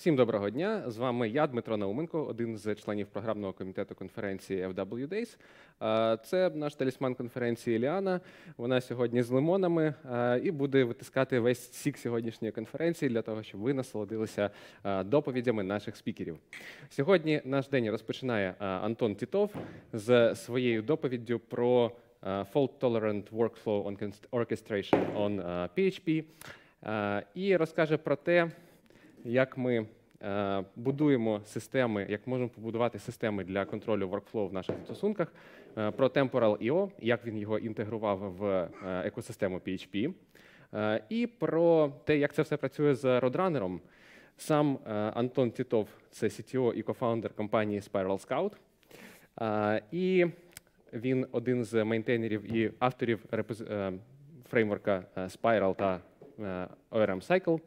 Всім доброго дня! З вами я, Дмитро Науменко, один з членів програмного комітету конференції FW Days. Е, це наш талісман конференції Ліана. Вона сьогодні з лимонами е, і буде витискати весь сік сьогоднішньої конференції для того, щоб ви насолодилися е, доповідями наших спікерів. Сьогодні наш день розпочинає Антон Тітов з своєю доповіддю про Fault-Tolerant Workflow on Orchestration on PHP і розкаже про те, як ми Е, будуємо системи, як можемо побудувати системи для контролю workflow в наших стосунках. Е, про Temporal.io, як він його інтегрував в е, екосистему PHP, і про те, як це все працює з Roadrunner. Сам Антон Тітов, це CTO і кофаундер компанії Spiral Scout. І він один з мейнтейнерів і авторів фреймворка Spiral та ORM Cycle.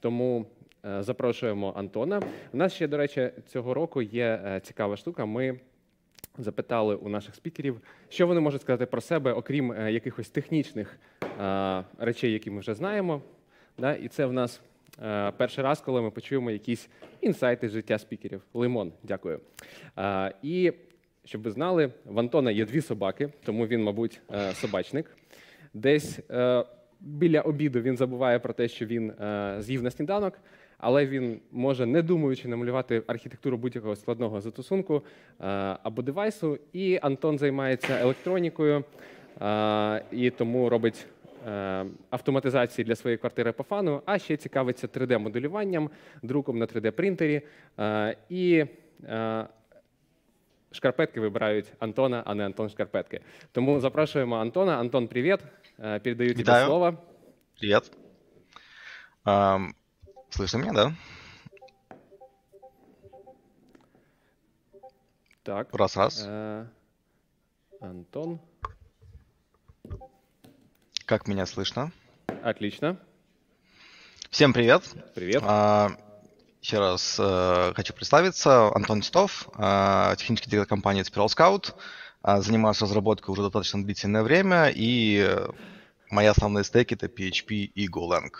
Тому Е, запрошуємо Антона. У нас ще, до речі, цього року є е, цікава штука. Ми запитали у наших спікерів, що вони можуть сказати про себе, окрім е, якихось технічних речей, які ми вже знаємо. І це в нас перший раз, коли ми почуємо якісь інсайти з життя спікерів. Лимон, дякую. І щоб ви знали, в Антона є дві собаки, тому він, мабуть, собачник. Десь біля обіду він забуває про те, що він е, з'їв на сніданок, але він може, не думаючи, намалювати архітектуру будь-якого складного застосунку е, або девайсу. І Антон займається електронікою е, і тому робить. Автоматизації для своєї квартири по фану, а ще цікавиться 3D-моделюванням, друком на 3D-принтері. І Шкарпетки вибирають Антона, а не Антон Шкарпетки. Тому запрошуємо Антона. Антон, привіт. Э, передаю тебе Вітаю. слово. Привіт. Um, слышно меня, да? Так. Раз, раз. Э, Антон. Как меня слышно? Отлично. Всем привет. Привет. А, еще раз э, хочу представиться. Антон Титов, э, технический директор компании Spiral Scout. Э, занимаюсь разработкой уже достаточно длительное время, и э, мои основные стейки — это PHP и Golang.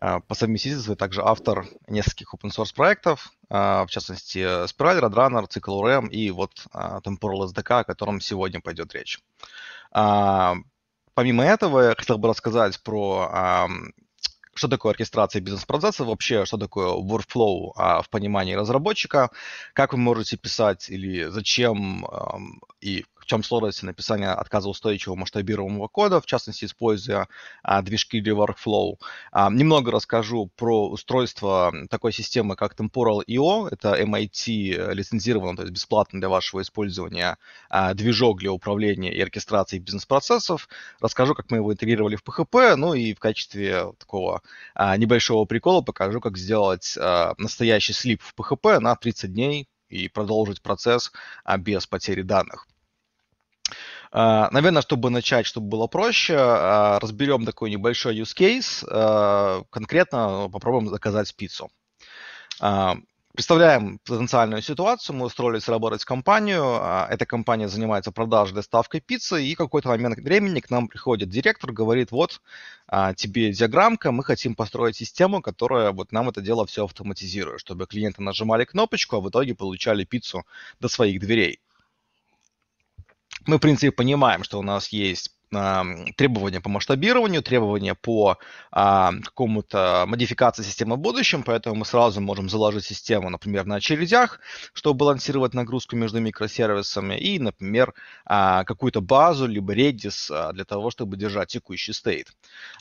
Э, по совместительству я также автор нескольких open-source проектов, э, в частности Spiral, Roadrunner, CycleRM и вот э, Temporal SDK, о котором сегодня пойдет речь. Э, помимо этого, я хотел бы рассказать про э, что такое оркестрация бизнес-процесса, вообще что такое workflow а, в понимании разработчика, как вы можете писать или зачем эм, и чем сложность написания отказоустойчивого масштабируемого кода, в частности, используя а, движки для workflow. А, немного расскажу про устройство такой системы, как Temporal IO. Это MIT э, лицензированный, то есть бесплатно для вашего использования а, движок для управления и оркестрации бизнес-процессов. Расскажу, как мы его интегрировали в PHP, ну и в качестве такого а, небольшого прикола покажу, как сделать а, настоящий слип в PHP на 30 дней и продолжить процесс а, без потери данных. А, Наверное, чтобы начать, чтобы было проще, а, разберем такой небольшой use case, а, конкретно ну, попробуем заказать пиццу. Представляем потенциальную ситуацию, мы устроились работать в компанию, эта компания занимается продажей, доставкой пиццы, и какой-то момент времени к нам приходит директор, говорит, вот тебе диаграммка, мы хотим построить систему, которая вот нам это дело все автоматизирует, чтобы клиенты нажимали кнопочку, а в итоге получали пиццу до своих дверей мы, в принципе, понимаем, что у нас есть а, требования по масштабированию, требования по а, какому-то модификации системы в будущем, поэтому мы сразу можем заложить систему, например, на очередях, чтобы балансировать нагрузку между микросервисами, и, например, а, какую-то базу, либо Redis а, для того, чтобы держать текущий стейт.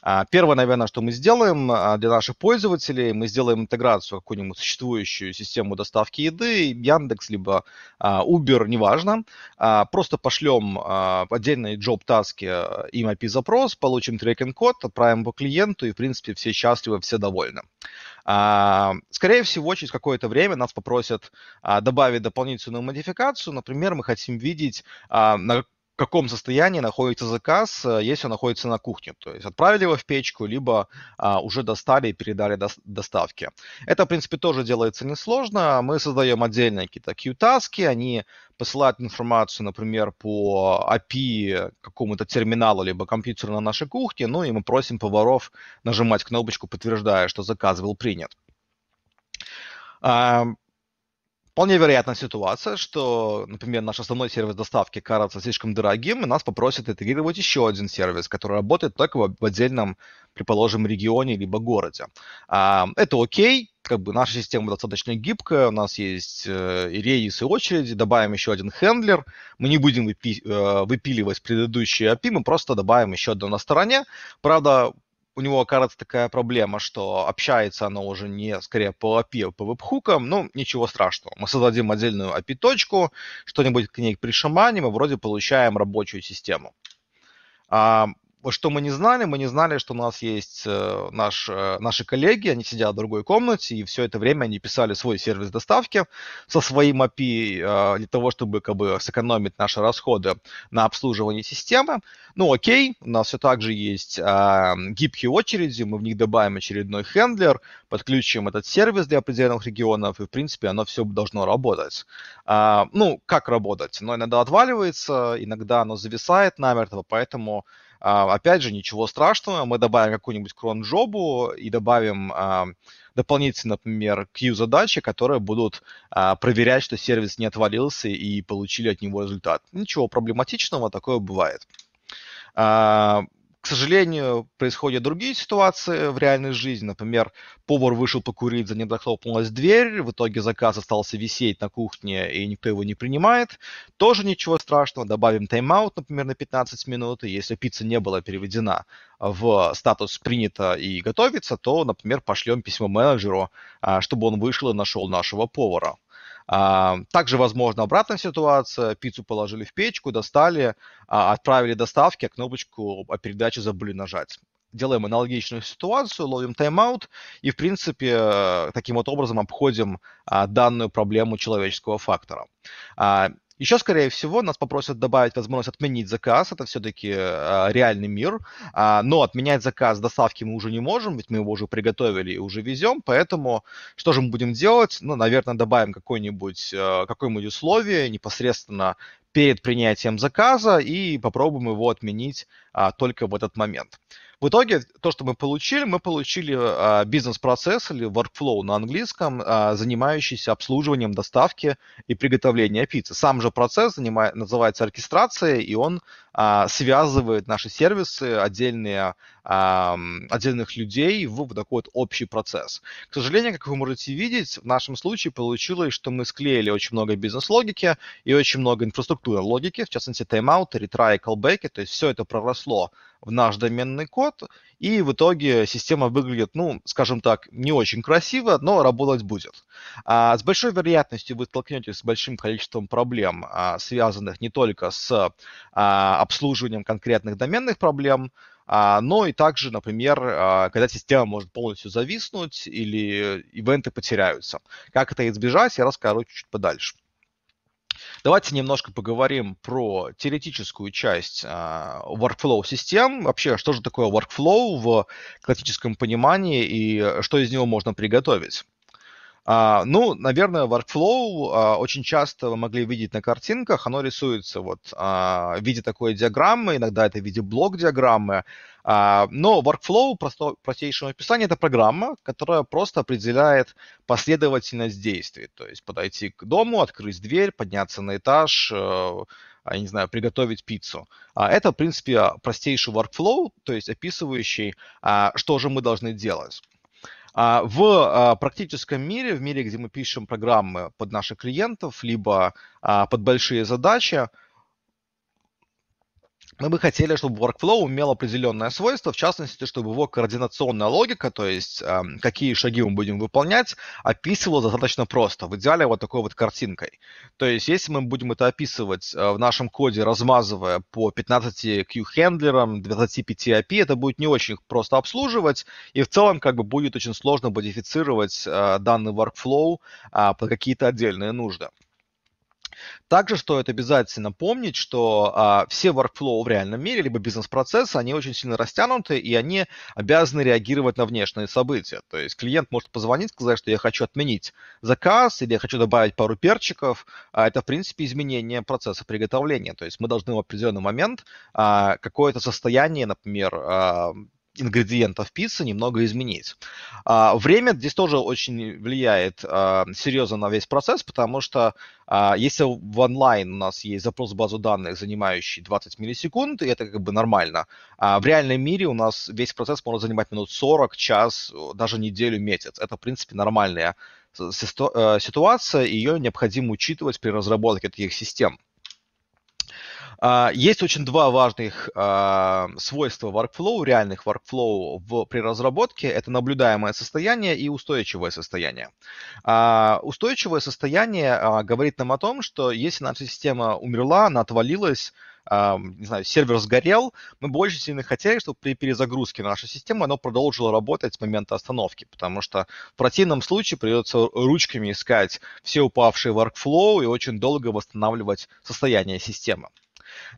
А, первое, наверное, что мы сделаем а, для наших пользователей, мы сделаем интеграцию какую-нибудь существующую систему доставки еды, Яндекс, либо а, Uber, неважно, а, просто пошлем а, отдельные job-таски Э, им API запрос получим трекинг-код, отправим его клиенту, и, в принципе, все счастливы, все довольны. А, скорее всего, через какое-то время нас попросят а, добавить дополнительную модификацию. Например, мы хотим видеть, а, в каком состоянии находится заказ, э, если он находится на кухне. То есть отправили его в печку, либо а, уже достали и передали до, доставке. Это, в принципе, тоже делается несложно. Мы создаем отдельные какие-то Q-таски, они посылают информацию, например, по API какому-то терминалу, либо компьютеру на нашей кухне, ну и мы просим поваров нажимать кнопочку, подтверждая, что заказ был принят. Вполне вероятна ситуация, что, например, наш основной сервис доставки кажется слишком дорогим, и нас попросят интегрировать еще один сервис, который работает только в отдельном, предположим, регионе либо городе. А, это окей, как бы наша система достаточно гибкая, у нас есть э, и рейс, и очереди, добавим еще один хендлер, мы не будем выпи- э, выпиливать предыдущие API, мы просто добавим еще одно на стороне. Правда, у него, кажется, такая проблема, что общается она уже не скорее по API, по веб-хукам, ну, ничего страшного. Мы создадим отдельную API-точку, что-нибудь к ней пришаманим, и вроде получаем рабочую систему. А что мы не знали? Мы не знали, что у нас есть э, наш, э, наши коллеги, они сидят в другой комнате, и все это время они писали свой сервис доставки со своим API э, для того, чтобы как бы сэкономить наши расходы на обслуживание системы. Ну окей, у нас все так же есть а, гибкие очереди, мы в них добавим очередной хендлер, подключим этот сервис для определенных регионов, и, в принципе, оно все должно работать. А, ну, как работать? Но иногда отваливается, иногда оно зависает намертво, поэтому а, Опять же, ничего страшного, мы добавим какую-нибудь кронжобу и добавим а, дополнительно, например, Q-задачи, которые будут а, проверять, что сервис не отвалился и получили от него результат. Ничего проблематичного, такое бывает. А, к сожалению, происходят другие ситуации в реальной жизни. Например, повар вышел покурить, за ним захлопнулась дверь, в итоге заказ остался висеть на кухне, и никто его не принимает. Тоже ничего страшного. Добавим тайм-аут, например, на 15 минут, и если пицца не была переведена в статус «принято» и «готовится», то, например, пошлем письмо менеджеру, а, чтобы он вышел и нашел нашего повара. А, также возможно обратная ситуация. Пиццу положили в печку, достали, а, отправили доставки, а кнопочку о передаче забыли нажать. Делаем аналогичную ситуацию, ловим тайм-аут и, в принципе, э, таким вот образом обходим а, данную проблему человеческого фактора. Еще, скорее всего, нас попросят добавить возможность отменить заказ. Это все-таки э, а, реальный мир. А, но отменять заказ доставки мы уже не можем, ведь мы его уже приготовили и уже везем. Поэтому что же мы будем делать? Ну, наверное, добавим какое-нибудь э, а, какое-нибудь условие непосредственно перед принятием заказа и попробуем его отменить а, только в этот момент. В итоге то, что мы получили, мы получили а, бизнес-процесс или workflow на английском, а, занимающийся обслуживанием доставки и приготовления пиццы. Сам же процесс занимает, называется оркестрация, и он а, связывает наши сервисы, отдельные, а, отдельных людей в вот такой вот общий процесс. К сожалению, как вы можете видеть, в нашем случае получилось, что мы склеили очень много бизнес-логики и очень много инфраструктуры логики, в частности, тайм-ауты, ретрай, колбеки, то есть все это проросло в наш доменный код, и в итоге система выглядит, ну, скажем так, не очень красиво, но работать будет. А, с большой вероятностью вы столкнетесь с большим количеством проблем, а, связанных не только с а, обслуживанием конкретных доменных проблем, а, но и также, например, а, когда система может полностью зависнуть или ивенты потеряются. Как это избежать, я расскажу чуть-чуть подальше. Давайте немножко поговорим про теоретическую часть а, workflow систем. Вообще, что же такое workflow в классическом понимании и что из него можно приготовить. А, ну, наверное, workflow а, очень часто вы могли видеть на картинках, оно рисуется вот а, в виде такой диаграммы, иногда это в виде блок-диаграммы, но workflow, просто, простейшее описание это программа, которая просто определяет последовательность действий, то есть подойти к дому, открыть дверь, подняться на этаж, э, я не знаю, приготовить пиццу. Это, в принципе, простейший workflow, то есть описывающий, что же мы должны делать. А, в а, практическом мире, в мире, где мы пишем программы под наших клиентов, либо а, под большие задачи, мы бы хотели, чтобы workflow имел определенное свойство, в частности, чтобы его координационная логика, то есть эм, какие шаги мы будем выполнять, описывала достаточно просто, в идеале вот такой вот картинкой. То есть если мы будем это описывать э, в нашем коде, размазывая по 15 Q-хендлерам, 25 API, это будет не очень просто обслуживать, и в целом как бы будет очень сложно модифицировать э, данный workflow а, под какие-то отдельные нужды. Также стоит обязательно помнить, что а, все workflow в реальном мире, либо бизнес-процессы, они очень сильно растянуты, и они обязаны реагировать на внешние события. То есть клиент может позвонить, сказать, что я хочу отменить заказ, или я хочу добавить пару перчиков. А это, в принципе, изменение процесса приготовления. То есть мы должны в определенный момент а, какое-то состояние, например, а, ингредиентов пиццы немного изменить. А, время здесь тоже очень влияет а, серьезно на весь процесс, потому что а, если в онлайн у нас есть запрос в базу данных, занимающий 20 миллисекунд, и это как бы нормально, а в реальном мире у нас весь процесс может занимать минут 40, час, даже неделю, месяц. Это, в принципе, нормальная э, ситуация, и ее необходимо учитывать при разработке таких систем. А, есть очень два важных а, свойства workflow, реальных workflow в, при разработке. Это наблюдаемое состояние и устойчивое состояние. А, устойчивое состояние говорит нам о том, что если наша система умерла, она отвалилась, не знаю, сервер сгорел, мы больше сильно хотели, чтобы при перезагрузке нашей системы оно продолжило работать с момента остановки, потому что в противном случае придется ручками искать все упавшие workflow и очень долго восстанавливать состояние системы.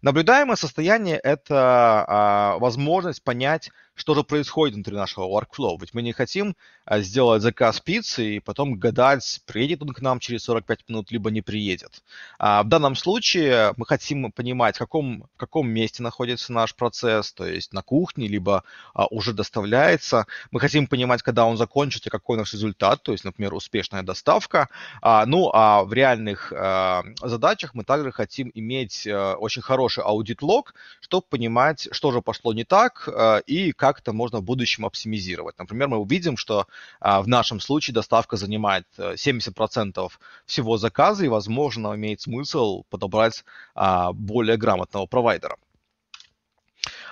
Наблюдаемое состояние – это а, возможность понять, что же происходит внутри нашего workflow. Ведь мы не хотим а, сделать заказ пиццы и потом гадать, приедет он к нам через 45 минут, либо не приедет. А в данном случае мы хотим понимать, в каком, в каком месте находится наш процесс, то есть на кухне, либо а, уже доставляется. Мы хотим понимать, когда он закончится, какой наш результат, то есть, например, успешная доставка. А, ну, а в реальных а, задачах мы также хотим иметь а, очень хороший аудит-лог, чтобы понимать, что же пошло не так а, и как как-то можно в будущем оптимизировать. Например, мы увидим, что а, в нашем случае доставка занимает 70% э, всего заказа, и, возможно, имеет смысл подобрать а, более грамотного провайдера.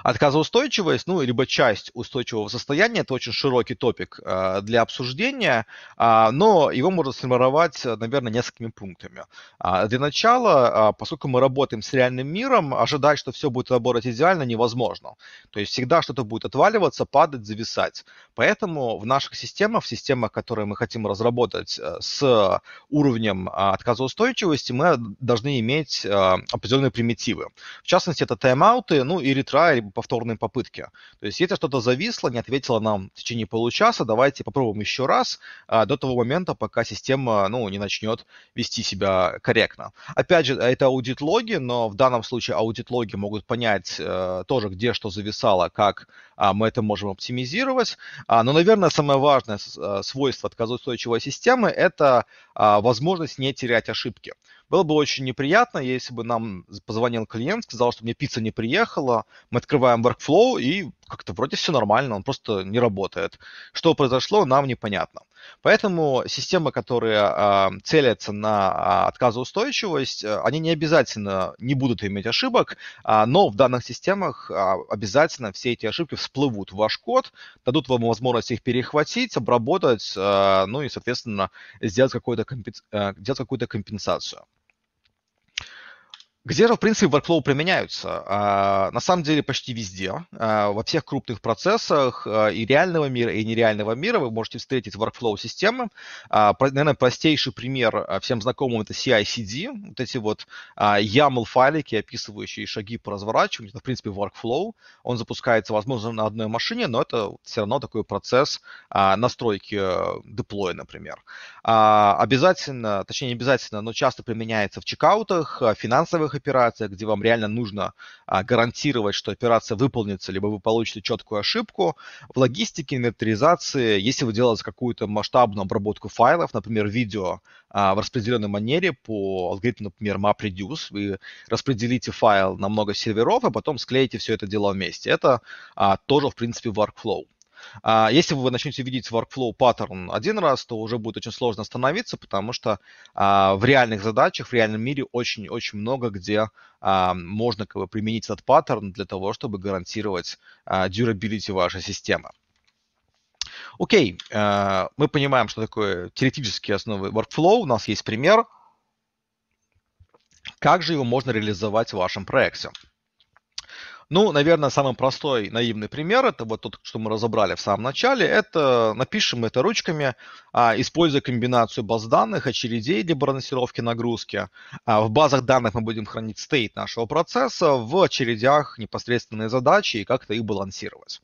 Отказоустойчивость, ну, либо часть устойчивого состояния, это очень широкий топик э, для обсуждения, а, но его можно сформировать, э, наверное, несколькими пунктами. А, для начала, а, поскольку мы работаем с реальным миром, ожидать, что все будет работать идеально, невозможно. То есть всегда что-то будет отваливаться, падать, зависать. Поэтому в наших системах, в системах, которые мы хотим разработать э, с уровнем отказоустойчивости, мы должны иметь определенные примитивы. В частности, это тайм-ауты, ну и ретрай, Эм, повторные попытки. То есть если что-то зависло, не ответило нам в течение получаса, давайте попробуем еще раз а, до того момента, пока система ну, не начнет вести себя корректно. Опять же, это аудит-логи, но в данном случае аудит-логи могут понять а, тоже, где что зависало, как а, мы это можем оптимизировать. А, но, наверное, самое важное э, свойство отказоустойчивой системы – это а, возможность не терять ошибки. Было бы очень неприятно, если бы нам позвонил клиент, сказал, что мне пицца не приехала, мы открываем workflow, и как-то вроде все нормально, он просто не работает. Что произошло, нам непонятно. Поэтому системы, которые э, целятся на а, отказоустойчивость, э, они не обязательно не будут иметь ошибок, э, но в данных системах э, обязательно все эти ошибки всплывут в ваш код, дадут вам возможность их перехватить, обработать, э, ну и, соответственно, сделать, компенс... э, сделать какую-то компенсацию. Где же, в принципе, workflow применяются? А, на самом деле почти везде. А, во всех крупных процессах а, и реального мира, и нереального мира вы можете встретить workflow системы. наверное, простейший пример всем знакомым это CI-CD, вот эти вот YAML-файлики, описывающие шаги по разворачиванию. Это, в принципе, workflow. Он запускается, возможно, на одной машине, но это все равно такой процесс настройки э, деплоя, например. Обязательно, точнее, не обязательно, но часто применяется в чекаутах, финансовых операциях, где вам реально нужно а, гарантировать, что операция выполнится, либо вы получите четкую ошибку. В логистике, инвентаризации, если вы делаете какую-то масштабную обработку файлов, например, видео а, в распределенной манере по алгоритму, например, MapReduce, вы распределите файл на много серверов, а потом склеите все это дело вместе. Это а, тоже, в принципе, workflow. А если вы начнете видеть workflow паттерн один раз, то уже будет очень сложно остановиться, потому что а, в реальных задачах, в реальном мире очень-очень много, где а, можно как бы, применить этот паттерн для того, чтобы гарантировать а, durability вашей системы. Окей, э, мы понимаем, что такое теоретические основы workflow. У нас есть пример. Как же его можно реализовать в вашем проекте? Ну, наверное, самый простой наивный пример, это вот тот, что мы разобрали в самом начале, это напишем это ручками, а, используя комбинацию баз данных, очередей для балансировки нагрузки. А, в базах данных мы будем хранить стейт нашего процесса, в очередях непосредственные задачи и как-то их балансировать.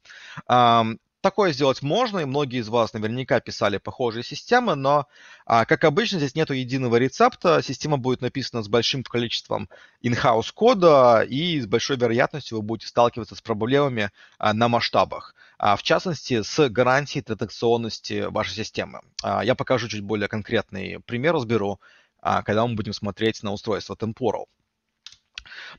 Такое сделать можно, и многие из вас наверняка писали похожие системы, но, а, как обычно, здесь нет единого рецепта. Система будет написана с большим количеством in-house кода, и с большой вероятностью вы будете сталкиваться с проблемами а, на масштабах, а, в частности, с гарантией транзакционности вашей системы. Я покажу чуть более конкретный пример, разберу, когда мы будем смотреть на устройство Temporal.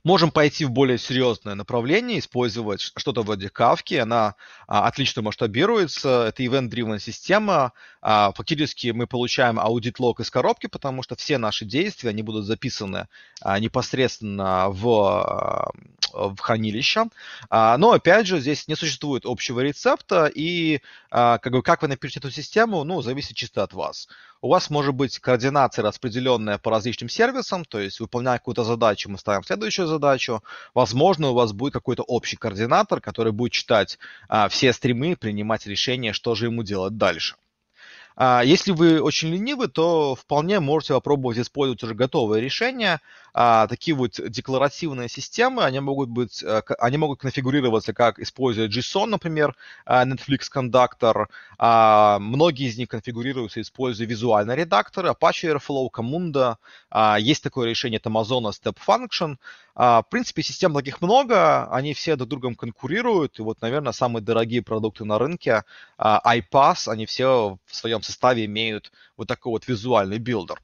Можем пойти в более серьезное направление, использовать что-то вроде кавки. Она а, отлично масштабируется. Это event-driven система. А, фактически мы получаем аудит-лог из коробки, потому что все наши действия, они будут записаны а, непосредственно в, а, в хранилище. А, но, опять же, здесь не существует общего рецепта, и а, как, бы, как вы напишете эту систему, ну, зависит чисто от вас. У вас может быть координация распределенная по различным сервисам, то есть выполняя какую-то задачу, мы ставим следующую задачу. Возможно, у вас будет какой-то общий координатор, который будет читать а, все стримы, принимать решение, что же ему делать дальше. А если вы очень ленивы, то вполне можете попробовать использовать уже готовое решение а, такие вот декларативные системы, они могут быть, а, они могут конфигурироваться как используя JSON, например, э, Netflix Conductor. А, многие из них конфигурируются, используя визуальные редакторы, Apache Airflow, Camunda. А, есть такое решение от Amazon Step Function. А, в принципе, систем таких много, они все друг другом конкурируют, и вот, наверное, самые дорогие продукты на рынке, а, iPass, они все в своем составе имеют вот такой вот визуальный билдер.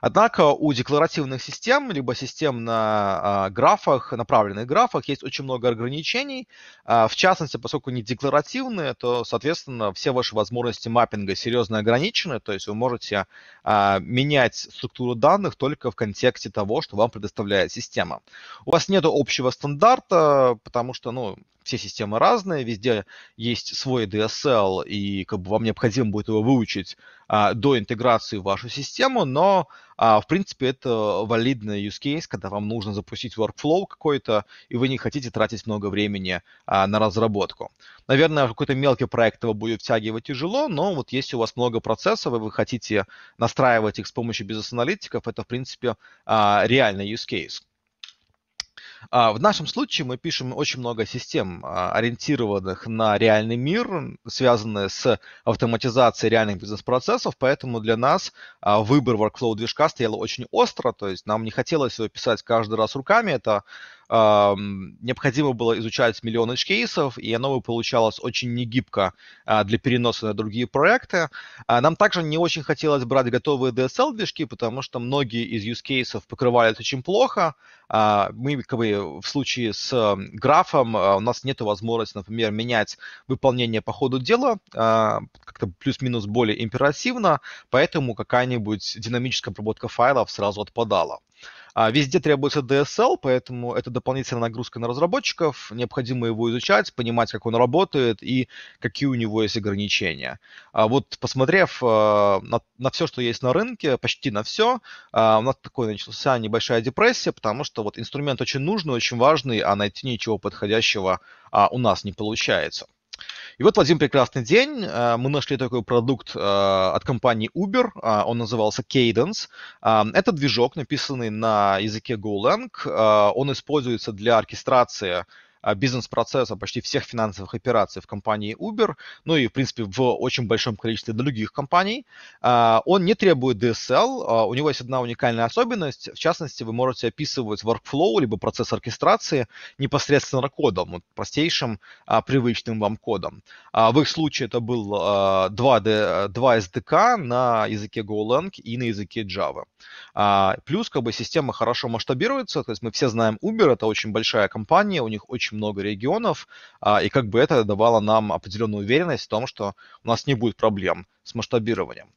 Однако у декларативных систем, либо систем на а, графах, направленных графах, есть очень много ограничений. А, в частности, поскольку они декларативные, то, соответственно, все ваши возможности маппинга серьезно ограничены, то есть вы можете а, менять структуру данных только в контексте того, что вам предоставляет система. У вас нет общего стандарта, потому что, ну, все системы разные, везде есть свой DSL, и как бы вам необходимо будет его выучить а, до интеграции в вашу систему, но, а, в принципе, это валидный use case, когда вам нужно запустить workflow какой-то, и вы не хотите тратить много времени а, на разработку. Наверное, какой-то мелкий проект его будет втягивать тяжело, но вот если у вас много процессов, и вы хотите настраивать их с помощью бизнес-аналитиков, это, в принципе, а, реальный use case. А, в нашем случае мы пишем очень много систем, а, ориентированных на реальный мир, связанные с автоматизацией реальных бизнес-процессов, поэтому для нас а, выбор workflow движка стоял очень остро, то есть нам не хотелось его писать каждый раз руками, это необходимо было изучать миллион кейсов, и оно бы получалось очень негибко а, для переноса на другие проекты. А, нам также не очень хотелось брать готовые DSL-движки, потому что многие из use кейсов покрывались очень плохо. А, мы как бы, в случае с графом у нас нет возможности, например, менять выполнение по ходу дела как-то плюс-минус более императивно, поэтому какая-нибудь динамическая обработка файлов сразу отпадала. А везде требуется DSL, поэтому это дополнительная нагрузка на разработчиков. Необходимо его изучать, понимать, как он работает и какие у него есть ограничения. А вот посмотрев а, на, на все, что есть на рынке, почти на все, а, у нас такой начался небольшая депрессия, потому что вот инструмент очень нужный, очень важный, а найти ничего подходящего а, у нас не получается. И вот в один прекрасный день э, мы нашли такой продукт э, от компании Uber, э, он назывался Cadence. Это движок, написанный на языке Golang, он используется для оркестрации а, бизнес-процесса почти всех финансовых операций в компании Uber, ну и, в принципе, в очень большом количестве других компаний. А, он не требует DSL, а, у него есть одна уникальная особенность. В частности, вы можете описывать workflow, либо процесс оркестрации непосредственно кодом, вот простейшим привычным вам кодом. В их случае это был 2, 2 SDK на языке GoLang и на языке Java. Плюс, как бы, система хорошо масштабируется, то есть мы все знаем Uber, это очень большая компания, у них очень очень много регионов, а, и как бы это давало нам определенную уверенность в том, что у нас не будет проблем с масштабированием.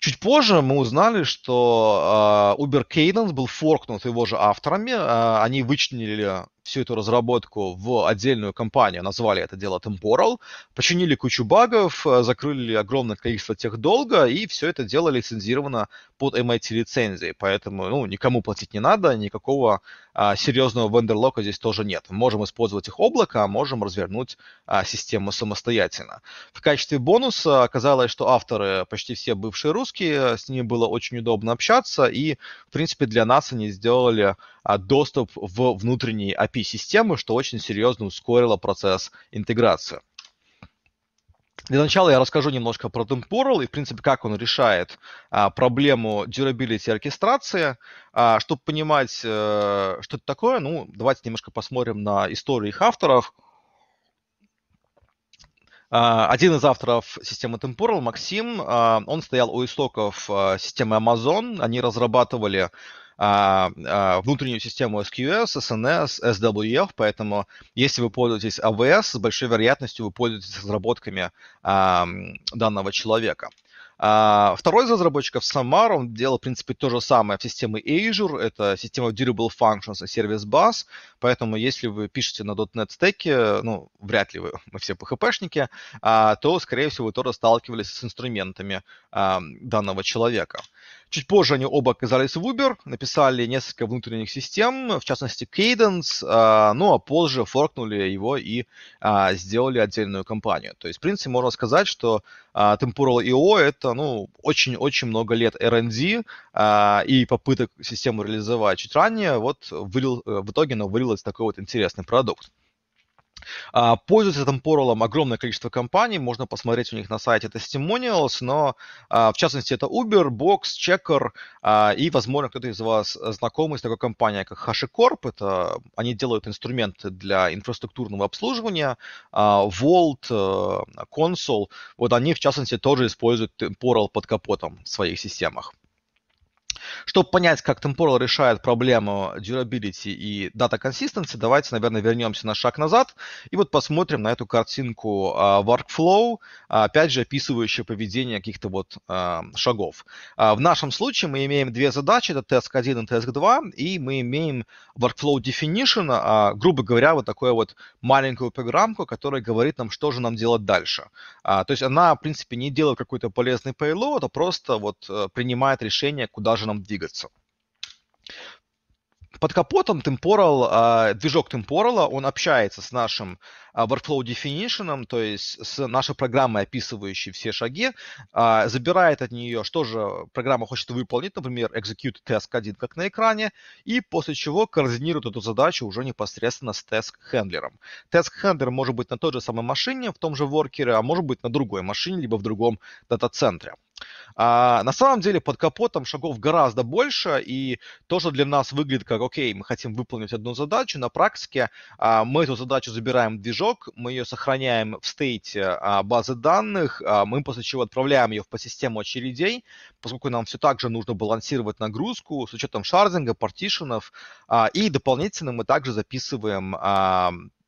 Чуть позже мы узнали, что а, Uber Cadence был форкнут его же авторами. А, они вычленили всю эту разработку в отдельную компанию, назвали это дело Temporal, починили кучу багов, э, закрыли огромное количество тех долга, и все это дело лицензировано под MIT лицензией. Поэтому ну, никому платить не надо, никакого а, серьезного вендерлока здесь тоже нет. Мы можем использовать их облако, а можем развернуть а, систему самостоятельно. В качестве бонуса оказалось, что авторы почти все бывшие русские, э, с ними было очень удобно общаться, и, в принципе, для нас они сделали а, доступ в внутренний API ERP-системы, что очень серьезно ускорило процесс интеграции. Для начала я расскажу немножко про Temporal и, в принципе, как он решает а, проблему durability оркестрации. А, чтобы понимать, а, что это такое, ну, давайте немножко посмотрим на историю их авторов. А, один из авторов системы Temporal, Максим, а, он стоял у истоков а, системы Amazon. Они разрабатывали а, а, внутреннюю систему SQS, SNS, SWF, поэтому если вы пользуетесь AWS, а с большой вероятностью вы пользуетесь разработками данного человека. второй из разработчиков Самар, он делал, в принципе, то же самое в системе Azure, это система Durable Functions и сервис Bus, поэтому если вы пишете на .NET стеке, ну, вряд ли вы, мы все PHP-шники, то, скорее всего, вы тоже сталкивались с инструментами данного человека. Чуть позже они оба оказались в Uber, написали несколько внутренних систем, в частности Cadence, э, ну а позже форкнули его и а, сделали отдельную компанию. То есть, в принципе, можно сказать, что а, Temporal IO это, ну, очень-очень много лет R&D и попыток систему реализовать чуть ранее, вот вылил, э, в итоге она вылилась в такой вот интересный продукт. А, Пользуется Temporal огромное количество компаний, можно посмотреть у них на сайте testimonials, но а, в частности это Uber, Box, Checker а, и, возможно, кто-то из вас знакомый с такой компанией, как HashiCorp. Это, они делают инструменты для инфраструктурного обслуживания, Vault, э, Console. Вот они, в частности, тоже используют Temporal под капотом в своих системах. Чтобы понять, как Temporal решает проблему durability и data consistency, давайте, наверное, вернемся на шаг назад и вот посмотрим на эту картинку а, workflow, а, опять же, описывающую поведение каких-то вот а, шагов. В нашем случае мы имеем две задачи, это task 1 и task 2, и мы имеем workflow definition, грубо говоря, вот такую вот маленькую программку, которая говорит нам, что же нам делать дальше. То есть она, в принципе, не делает какой-то полезный payload, а просто вот э, принимает решение, куда же нам двигаться. Под капотом темпорал, движок темпорала, он общается с нашим а, workflow Definition, то есть с нашей программой, описывающей все шаги, а, забирает от нее, что же программа хочет выполнить, например, execute task 1, как на экране, и после чего координирует эту задачу уже непосредственно с task хендлером. Task handler может быть на той же самой машине, в том же воркере, а может быть на другой машине, либо в другом дата-центре. А, на самом деле под капотом шагов гораздо больше, и то, что для нас выглядит как, окей, мы хотим выполнить одну задачу, на практике а, мы эту задачу забираем в движок, кошелек, мы ее сохраняем в стейте а, базы данных, а, мы после чего отправляем ее в систему очередей, поскольку нам все так же нужно балансировать нагрузку с учетом шардинга, партишенов, а, и дополнительно мы также записываем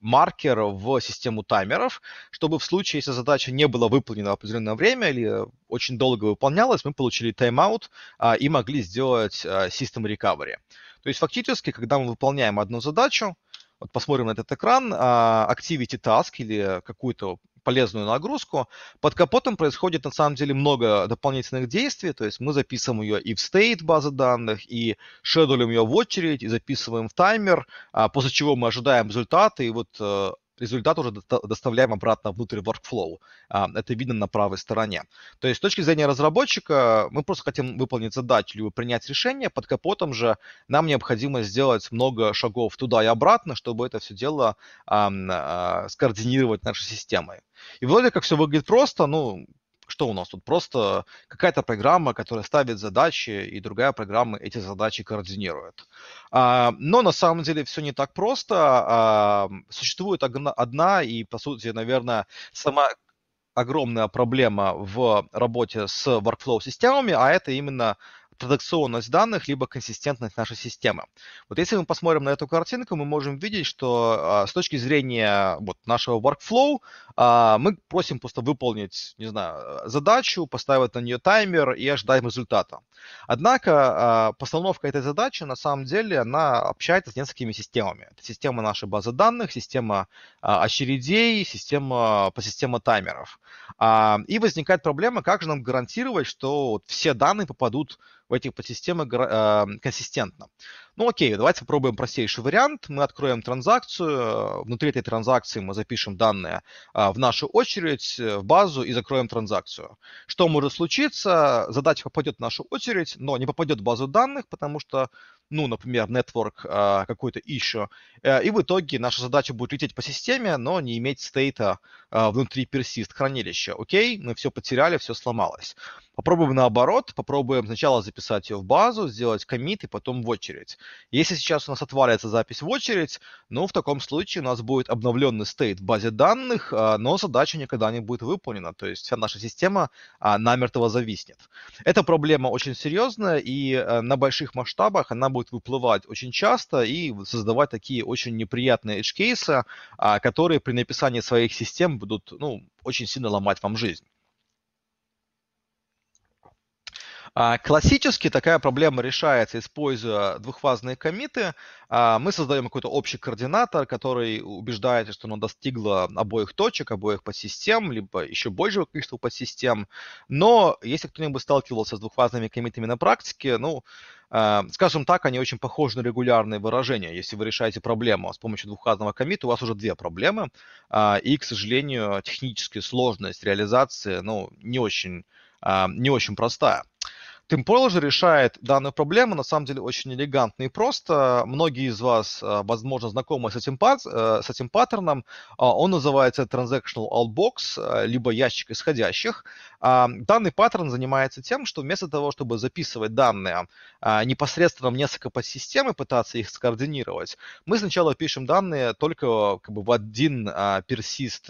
маркер в систему таймеров, чтобы в случае, если задача не была выполнена в определенное время или очень долго выполнялась, мы получили тайм-аут а, и могли сделать а, system recovery. То есть фактически, когда мы выполняем одну задачу, вот посмотрим на этот экран, а, Activity Task или какую-то полезную нагрузку, под капотом происходит на самом деле много дополнительных действий, то есть мы записываем ее и в state базы данных, и шедулим ее в очередь, и записываем в таймер, а, после чего мы ожидаем результаты, и вот э, результат уже доставляем обратно внутрь workflow. А, это видно на правой стороне. То есть с точки зрения разработчика мы просто хотим выполнить задачу, либо принять решение. Под капотом же нам необходимо сделать много шагов туда и обратно, чтобы это все дело а, скоординировать нашей системой. И вроде как все выглядит просто, ну, что у нас тут? Просто какая-то программа, которая ставит задачи, и другая программа эти задачи координирует. А, но на самом деле все не так просто. А, существует одна и, по сути, наверное, сама огромная проблема в работе с workflow-системами, а это именно традакционность данных, либо консистентность нашей системы. Вот если мы посмотрим на эту картинку, мы можем видеть, что а, с точки зрения вот, нашего workflow а, мы просим просто выполнить, не знаю, задачу, поставить на нее таймер и ожидаем результата. Однако а, постановка этой задачи на самом деле она общается с несколькими системами. Это система нашей базы данных, система очередей, система по система таймеров. И возникает проблема, как же нам гарантировать, что все данные попадут в этих подсистемах а, консистентно. Ну окей, давайте попробуем простейший вариант. Мы откроем транзакцию, внутри этой транзакции мы запишем данные а, в нашу очередь, э, в базу и закроем транзакцию. Что может случиться? Задача попадет в нашу очередь, но не попадет в базу данных, потому что ну, например, network а, какой-то еще, э, и в итоге наша задача будет лететь по системе, но не иметь стейта а, внутри персист хранилища. Окей, мы все потеряли, все сломалось. Попробуем наоборот, попробуем сначала записать ее в базу, сделать комит и потом в очередь. Если сейчас у нас отвалится запись в очередь, ну, в таком случае у нас будет обновленный стейт в базе данных, а, но задача никогда не будет выполнена. То есть вся наша система а, намертво зависнет. Эта проблема очень серьезная, и э, на больших масштабах она будет выплывать очень часто и создавать такие очень неприятные edge-кейсы, а, которые при написании своих систем будут ну, очень сильно ломать вам жизнь. А, классически такая проблема решается, используя двухфазные комиты. А, мы создаем какой-то общий координатор, который убеждает, что оно достигло обоих точек, обоих подсистем, либо еще большего количества подсистем. Но если кто-нибудь сталкивался с двухфазными комитами на практике, ну, а, скажем так, они очень похожи на регулярные выражения. Если вы решаете проблему с помощью двухфазного комита, у вас уже две проблемы. И, к сожалению, техническая сложность реализации ну, не очень не очень простая. TeamPoll же решает данную проблему на самом деле очень элегантно и просто. Многие из вас, э, возможно, знакомы с этим, э, с этим паттерном. А, он называется Transactional Outbox, э, либо ящик исходящих. А, данный паттерн занимается тем, что вместо того, чтобы записывать данные а, непосредственно в несколько подсистем и пытаться их скоординировать, мы сначала пишем данные только как бы, в один persist,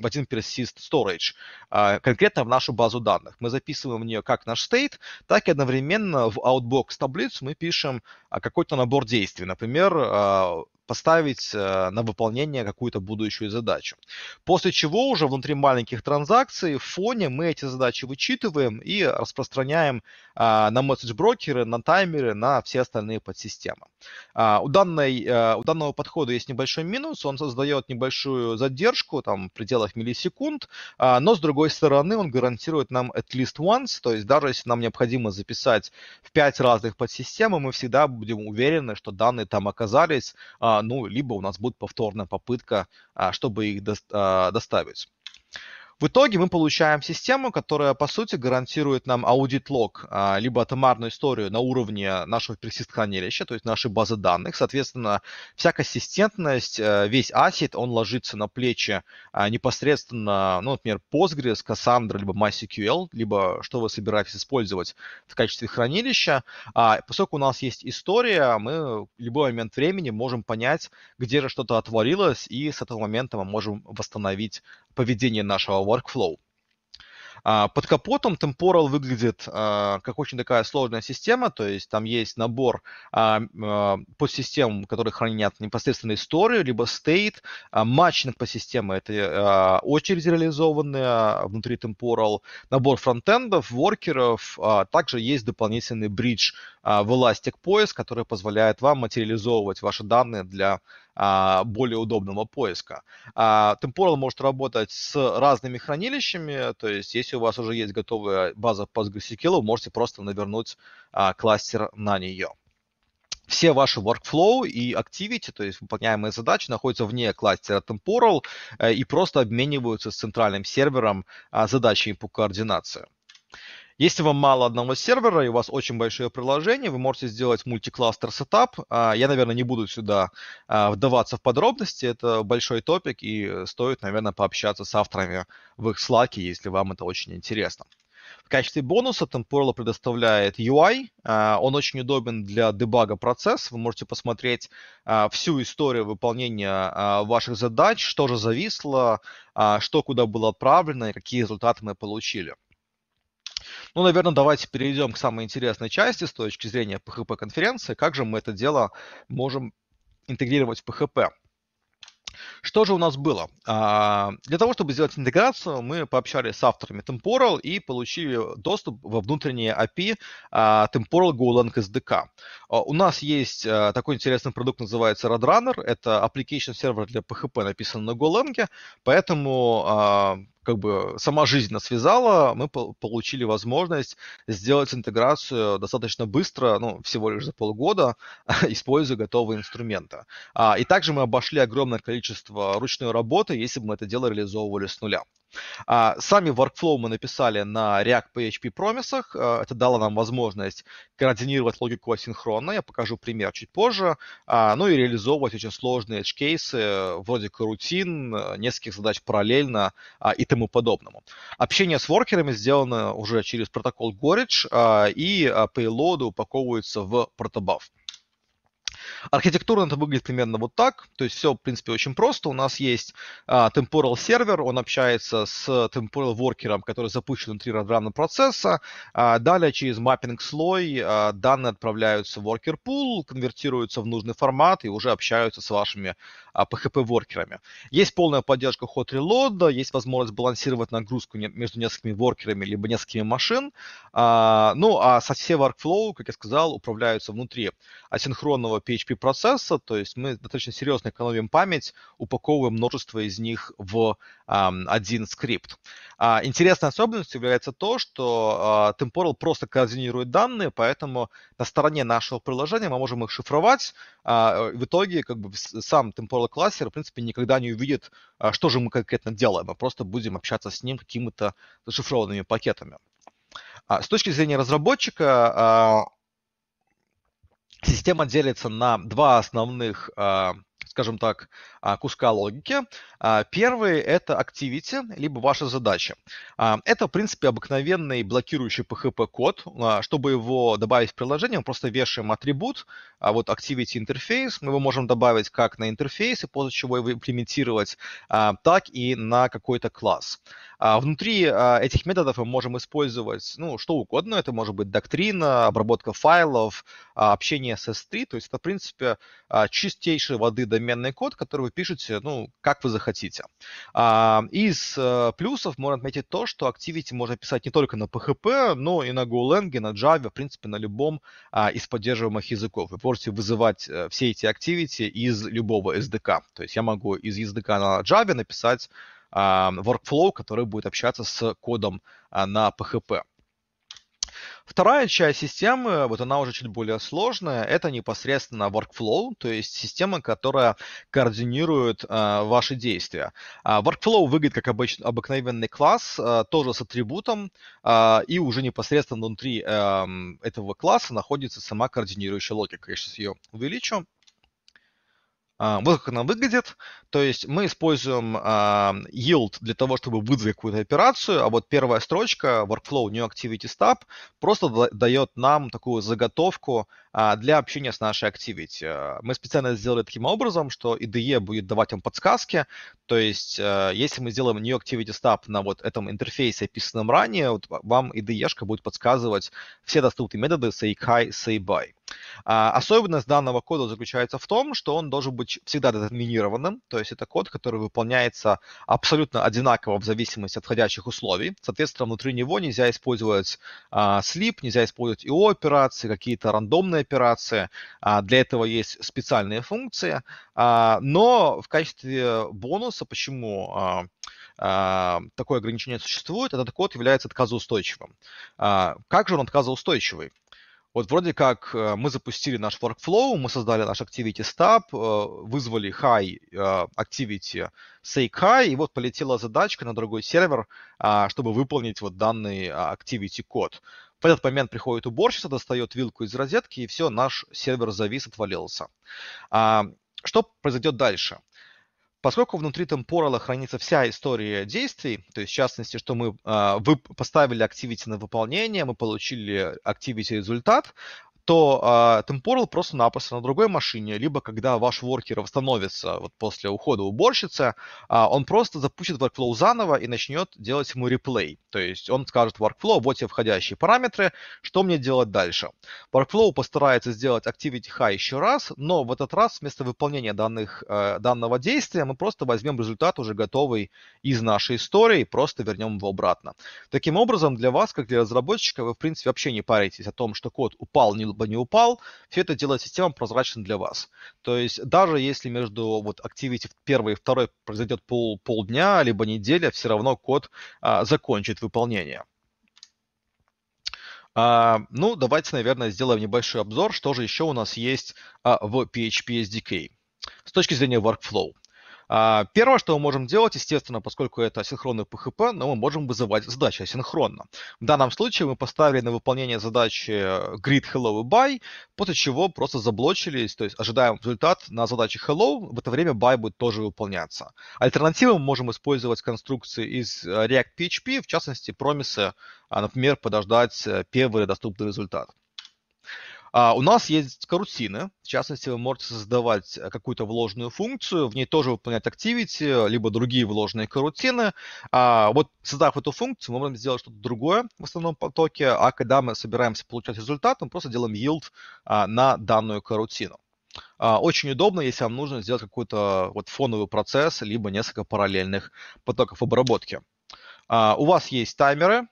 в один persist storage, конкретно в нашу базу данных. Мы записываем в нее как наш state, так и одновременно в Outbox таблицу мы пишем а, какой-то набор действий. Например, а, поставить э, на выполнение какую-то будущую задачу. После чего уже внутри маленьких транзакций в фоне мы эти задачи вычитываем и распространяем а, на месседж-брокеры, на таймеры, на все остальные подсистемы. А, у, данной, э, у данного подхода есть небольшой минус, он создает небольшую задержку там, в пределах миллисекунд, а, но с другой стороны он гарантирует нам at least once, то есть даже если нам необходимо записать в 5 разных подсистем, мы всегда будем уверены, что данные там оказались ну, либо у нас будет повторная попытка, а, чтобы их а, доставить. В итоге мы получаем систему, которая, по сути, гарантирует нам аудит-лог, а, либо атомарную историю на уровне нашего персист-хранилища, то есть нашей базы данных. Соответственно, вся консистентность, э, весь асет, он ложится на плечи а, непосредственно, ну, например, Postgres, Cassandra, либо MySQL, либо что вы собираетесь использовать в качестве хранилища. А, поскольку у нас есть история, мы в любой момент времени можем понять, где же что-то отворилось, и с этого момента мы можем восстановить поведение нашего workflow. А, под капотом Temporal выглядит а, как очень такая сложная система, то есть там есть набор а, подсистем, которые хранят непосредственно историю, либо state, матчинг по системе, это очередь реализованная внутри Temporal, набор фронтендов, воркеров, также есть дополнительный бридж в Elastic Poise, который позволяет вам материализовывать ваши данные для а, более удобного поиска. А, Temporal может работать с разными хранилищами, то есть если у вас уже есть готовая база PostgreSQL, вы можете просто навернуть а, кластер на нее все ваши workflow и activity, то есть выполняемые задачи, находятся вне кластера Temporal э, и просто обмениваются с центральным сервером задачами по координации. Если вам мало одного сервера и у вас очень большое приложение, вы можете сделать мультикластер сетап. А, я, наверное, не буду сюда а, вдаваться в подробности. Это большой топик, и стоит, наверное, пообщаться с авторами в их слаке, если вам это очень интересно. В качестве бонуса Temporal предоставляет UI. А, он очень удобен для дебага процесса. Вы можете посмотреть всю историю выполнения ваших задач, что же зависло, что куда было отправлено и какие результаты мы получили. Ну, наверное, давайте перейдем к самой интересной части с точки зрения PHP-конференции. Как же мы это дело можем интегрировать в PHP? Что же у нас было? А, для того, чтобы сделать интеграцию, мы пообщались с авторами Temporal и получили доступ во внутренние API а, Temporal Golang SDK. А, у нас есть такой интересный продукт, называется Radrunner. Это application сервер для PHP, написан на Golang, поэтому как бы сама жизнь нас связала, мы получили возможность сделать интеграцию достаточно быстро, ну, всего лишь за полгода, используя готовые инструменты. А, и также мы обошли огромное количество ручной работы, если бы мы это дело реализовывали с нуля. А, сами workflow мы написали на React PHP Promises. А, это дало нам возможность координировать логику асинхронно. Я покажу пример чуть позже. А, ну и реализовывать очень сложные edge-кейсы, э, вроде карутин, э, нескольких задач параллельно а, и тому подобному. Общение с воркерами сделано уже через протокол Gorage, а, и а, payload упаковываются в протобаф. Архитектурно это выглядит примерно вот так. То есть все, в принципе, очень просто. У нас есть а, temporal сервер, он общается с temporal воркером, который запущен внутри радрамного процесса. А, далее через маппинг слой а, данные отправляются в worker pool, конвертируются в нужный формат и уже общаются с вашими PHP-воркерами. А, есть полная поддержка hot релода, есть возможность балансировать нагрузку между несколькими воркерами либо несколькими машин. А, ну, а со все workflow, как я сказал, управляются внутри асинхронного PHP-процесса, то есть мы достаточно серьезно экономим память, упаковывая множество из них в один скрипт. А, интересной особенностью является то, что а, Temporal просто координирует данные, поэтому на стороне нашего приложения мы можем их шифровать. в итоге как бы сам Temporal Perl классер, в принципе, никогда не увидит, а, что же мы конкретно делаем. Мы а просто будем общаться с ним какими-то зашифрованными пакетами. А, с точки зрения разработчика, система делится на два основных, скажем так, а, куска логики. А, первый – это activity, либо ваша задача. А, это, в принципе, обыкновенный блокирующий PHP-код. Чтобы его добавить в приложение, мы просто вешаем атрибут, вот activity интерфейс. Мы его можем добавить как на интерфейс, и после чего его имплементировать, так и на какой-то класс. Внутри этих методов мы можем использовать ну, что угодно. Это может быть доктрина, обработка файлов, общение с S3. То есть это, в принципе, чистейшей воды доменный код, который вы пишете, ну, как вы захотите. А, из э, плюсов можно отметить то, что Activity можно писать не только на PHP, но и на GoLang, и на Java, в принципе, на любом а, из поддерживаемых языков. Вы можете вызывать э, все эти Activity из любого SDK. То есть я могу из SDK на Java написать workflow, который будет общаться с кодом а, на PHP. Вторая часть системы, вот она уже чуть более сложная, это непосредственно workflow, то есть система, которая координирует а, ваши действия. А, workflow выглядит как обыч, обыкновенный класс, а, тоже с атрибутом, а, и уже непосредственно внутри а, этого класса находится сама координирующая логика. Я сейчас ее увеличу. А, вот как она выглядит. То есть мы используем а, yield для того, чтобы вызвать какую-то операцию, а вот первая строчка workflow new activity stub просто дает нам такую заготовку а, для общения с нашей activity. Мы специально сделали таким образом, что IDE будет давать вам подсказки. То есть если мы сделаем new activity stub на вот этом интерфейсе, описанном ранее, вот вам IDE будет подсказывать все доступные методы say hi, say bye. А, особенность данного кода заключается в том, что он должен быть всегда детерминированным, то есть это код, который выполняется абсолютно одинаково в зависимости от входящих условий. Соответственно, внутри него нельзя использовать а, слип, нельзя использовать IO операции, какие-то рандомные операции. А, для этого есть специальные функции. но в качестве бонуса, почему такое ограничение существует, этот код является отказоустойчивым. как же он отказоустойчивый? Вот вроде как э, мы запустили наш workflow, мы создали наш activity stub, э, вызвали high э, activity sake high, и вот полетела задачка на другой сервер, а, чтобы выполнить вот данный а, activity код. В этот момент приходит уборщица, достает вилку из розетки, и все, наш сервер завис, отвалился. А, что произойдет дальше? Поскольку внутри темпорала хранится вся история действий, то есть в частности, что мы э, вы поставили activity на выполнение, мы получили activity результат, то э, а, Temporal просто-напросто на другой машине, либо когда ваш воркер восстановится вот после ухода уборщицы, э, он просто запустит workflow заново и начнет делать ему реплей. То есть он скажет workflow, вот те входящие параметры, что мне делать дальше. Workflow постарается сделать activity high еще раз, но в этот раз вместо выполнения данных, э, данного действия мы просто возьмем результат уже готовый из нашей истории, просто вернем его обратно. Таким образом, для вас, как для разработчика, вы, в принципе, вообще не паритесь о том, что код упал не рынок бы не упал, все это делает система прозрачно для вас. То есть даже если между вот Activity 1 и второй произойдет пол, полдня, либо неделя, все равно код а, закончит выполнение. А, ну, давайте, наверное, сделаем небольшой обзор, что же еще у нас есть а, в PHP SDK с точки зрения workflow. А, первое, что мы можем делать, естественно, поскольку это асинхронный PHP, но мы можем вызывать задачи асинхронно. В данном случае мы поставили на выполнение задачи э, grid hello и buy, после чего просто заблочились, то есть ожидаем результат на задаче hello, в это время buy будет тоже выполняться. Альтернативой мы можем использовать конструкции из э, React PHP, в частности, промисы, а, например, подождать э, первый доступный результат. А, у нас есть карутины. В частности, вы можете создавать э, какую-то вложенную функцию, в ней тоже выполнять activity, либо другие вложенные карутины. А, вот создав эту функцию, мы можем сделать что-то другое в основном потоке, а когда мы собираемся получать результат, мы просто делаем yield а, на данную карутину. А, очень удобно, если вам нужно сделать какой-то вот фоновый процесс, либо несколько параллельных потоков обработки. А, у вас есть таймеры,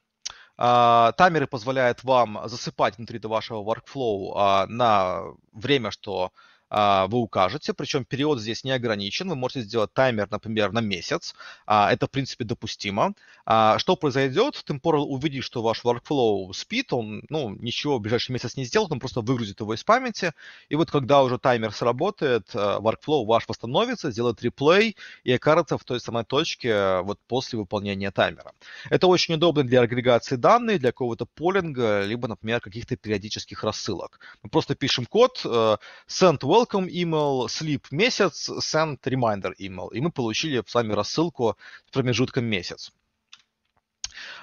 а, таймеры позволяют вам засыпать внутри вашего workflow а, на время, что а, вы укажете, причем период здесь не ограничен, вы можете сделать таймер, например, на месяц, а, это, в принципе, допустимо. А, что произойдет? Temporal увидит, что ваш workflow спит, он, ну, ничего в ближайший месяц не сделает, он просто выгрузит его из памяти, и вот когда уже таймер сработает, workflow ваш восстановится, сделает реплей и окажется в той самой точке вот после выполнения таймера. Это очень удобно для агрегации данных, для какого-то полинга, либо, например, каких-то периодических рассылок. Мы просто пишем код, send well, welcome email, sleep месяц, send reminder email. И мы получили с вами рассылку с промежутком месяц.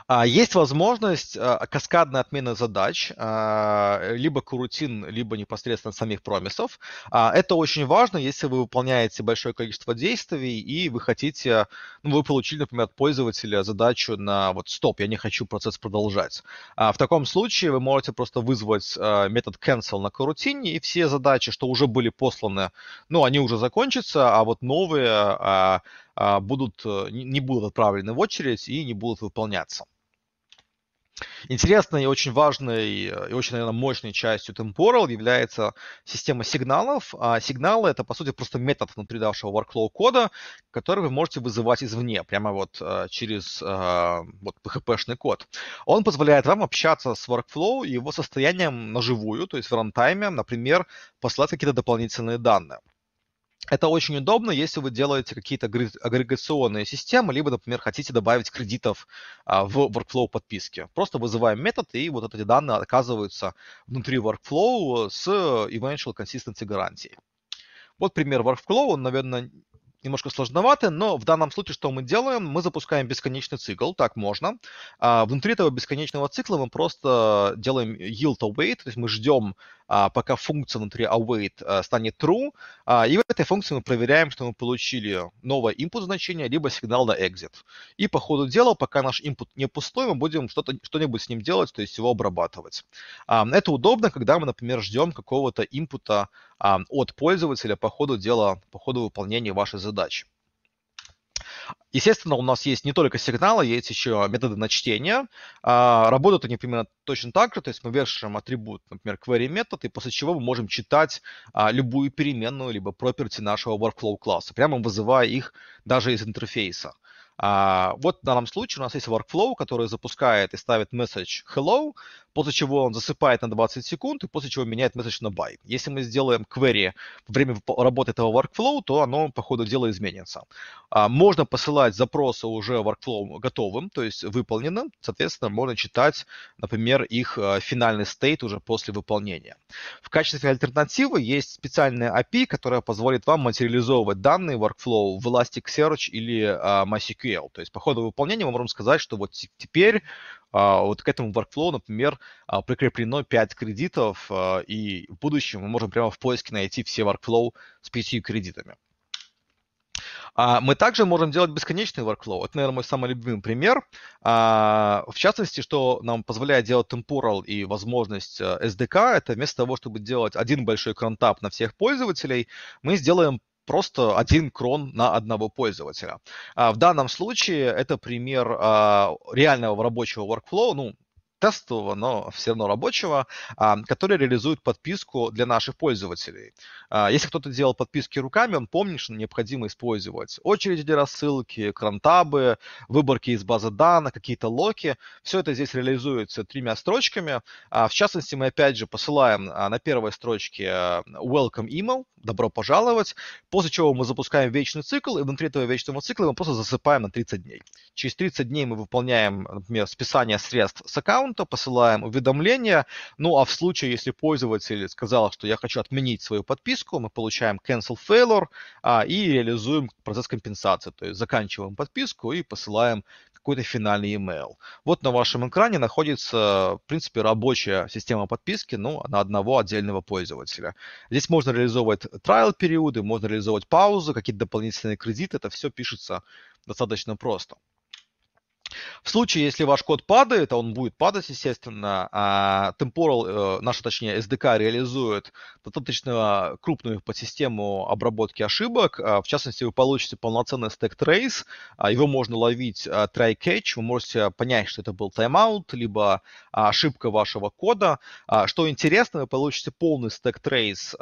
А, есть возможность а, каскадной отмены задач, а, либо курутин, либо непосредственно самих промисов. Это очень важно, если вы выполняете большое количество действий и вы хотите, ну, вы получили, например, от пользователя задачу на вот стоп, я не хочу процесс продолжать. В таком случае вы можете просто вызвать метод cancel на курутине и все задачи, что уже были посланы, ну, они уже закончатся, а вот новые будут, э, не будут отправлены в очередь и не будут выполняться. Интересной и очень важной и э, очень, наверное, мощной частью Temporal является система сигналов. А сигналы — это, по сути, просто метод внутри вашего workflow кода, который вы можете вызывать извне, прямо вот э, через э, вот, PHP-шный код. Он позволяет вам общаться с workflow и его состоянием напрямую, то есть в рантайме, например, послать какие-то дополнительные данные. Это очень удобно, если вы делаете какие-то агрегационные системы, либо, например, хотите добавить кредитов а, в workflow подписки. Просто вызываем метод, и вот эти данные оказываются внутри workflow с eventual consistency гарантией. Вот пример workflow, он, наверное, немножко сложноватый, но в данном случае что мы делаем? Мы запускаем бесконечный цикл, так можно. А, внутри этого бесконечного цикла мы просто делаем yield to wait, то есть мы ждем а, пока функция внутри await а, станет true, а, и в этой функции мы проверяем, что мы получили новое input значение, либо сигнал на exit. И по ходу дела, пока наш input не пустой, мы будем что-то, что-нибудь с ним делать, то есть его обрабатывать. Это удобно, когда мы, например, ждем какого-то input от пользователя по ходу дела, по ходу выполнения вашей задачи. Естественно, у нас есть не только сигналы, есть еще методы на чтение. А, работают они примерно точно так же, то есть мы вешаем атрибут, например, query метод, и после чего мы можем читать а, любую переменную, либо property нашего workflow класса, прямо вызывая их даже из интерфейса. А, вот в данном случае у нас есть workflow, который запускает и ставит message hello, после чего он засыпает на 20 секунд, и после чего меняет message на buy. Если мы сделаем query во время работы этого workflow, то оно по ходу дела изменится. А, можно посылать запросы уже workflow готовым, то есть выполненным, соответственно, можно читать, например, их а, финальный стейт уже после выполнения. В качестве альтернативы есть специальная API, которая позволит вам материализовывать данные workflow в Elasticsearch или а, MySQL. То есть по ходу выполнения мы можем сказать, что вот теперь а, вот к этому workflow, например, а, прикреплено 5 кредитов, а, и в будущем мы можем прямо в поиске найти все workflow с 5 кредитами. Мы также можем делать бесконечный workflow. Это, наверное, мой самый любимый пример. В частности, что нам позволяет делать temporal и возможность э, SDK, это вместо того, чтобы делать один большой крантап на всех пользователей, мы сделаем просто один крон на одного пользователя. А в данном случае это пример а, реального рабочего workflow, ну, тестового, но все равно рабочего, а, который реализует подписку для наших пользователей. А, если кто-то делал подписки руками, он помнит, что необходимо использовать очереди для рассылки, крантабы, выборки из базы данных, какие-то локи. Все это здесь реализуется тремя строчками. А, в частности, мы опять же посылаем на первой строчке welcome email, добро пожаловать, после чего мы запускаем вечный цикл, и внутри этого вечного цикла мы просто засыпаем на 30 дней. Через 30 дней мы выполняем, например, списание средств с аккаунта, аккаунта, посылаем уведомление. Ну а в случае, если пользователь сказал, что я хочу отменить свою подписку, мы получаем cancel failure а, и реализуем процесс компенсации. То есть заканчиваем подписку и посылаем какой-то финальный email. Вот на вашем экране находится, в принципе, рабочая система подписки ну, на одного отдельного пользователя. Здесь можно реализовывать trial периоды, можно реализовывать паузы, какие-то дополнительные кредиты. Это все пишется достаточно просто. В случае, если ваш код падает, а он будет падать, естественно, а Temporal, э, наша, точнее, SDK реализует достаточно крупную подсистему обработки ошибок. А, в частности, вы получите полноценный стек трейс, а, его можно ловить а, try-catch, вы можете понять, что это был тайм-аут, либо ошибка вашего кода. Что интересно, вы получите полный стек трейс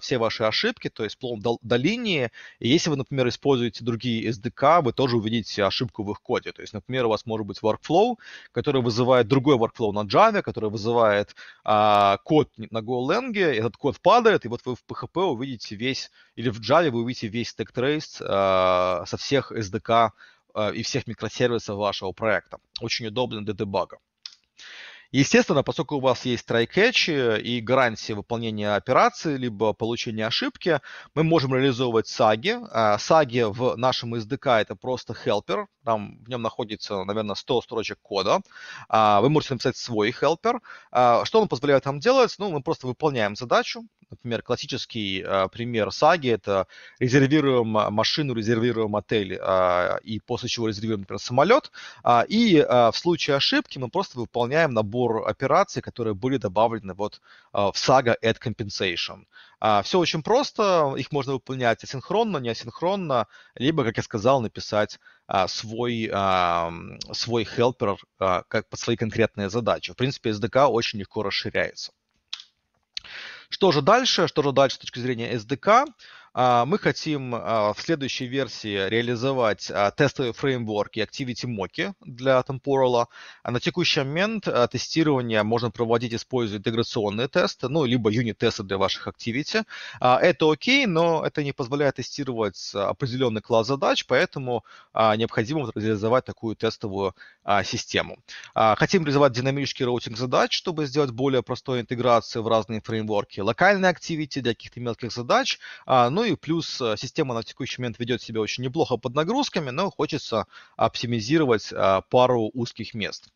все ваши ошибки, то есть полный до, до линии. И если вы, например, используете другие SDK, вы тоже увидите ошибку в их коде. То есть, например, у вас может быть workflow, который вызывает другой workflow на Java, который вызывает а, код на Golang, этот код падает, и вот вы в PHP увидите весь, или в Java вы увидите весь stack trace а, со всех SDK а, и всех микросервисов вашего проекта. Очень удобно для дебага. Естественно, поскольку у вас есть try-catch и гарантия выполнения операции, либо получения ошибки, мы можем реализовывать саги. А, саги в нашем SDK это просто helper, там в нем находится, наверное, 100 строчек кода. А, вы можете написать свой helper. А, что он позволяет нам делать? Ну, мы просто выполняем задачу. Например, классический пример саги – это резервируем машину, резервируем отель, и после чего резервируем, например, самолет. И в случае ошибки мы просто выполняем набор набор операций, которые были добавлены вот а, в Saga Add Compensation. А, Все очень просто, их можно выполнять асинхронно, не асинхронно, либо, как я сказал, написать а, свой, свой helper как под свои конкретные задачи. В принципе, SDK очень легко расширяется. Что же дальше? Что же дальше с точки зрения SDK? А, мы хотим а, в следующей версии реализовать а, тестовые фреймворки Activity Moki для Temporal. На текущий момент тестирование можно проводить, используя интеграционные тесты, ну, либо юнит-тесты для ваших Activity. Это окей, но это не позволяет тестировать определенный класс задач, поэтому необходимо реализовать такую тестовую а, систему. А, хотим реализовать динамический роутинг задач, чтобы сделать более простую интеграцию в разные фреймворки, локальные активити для каких-то мелких задач, а, ну и плюс э, система на текущий момент ведет себя очень неплохо под нагрузками, но хочется оптимизировать пару узких мест.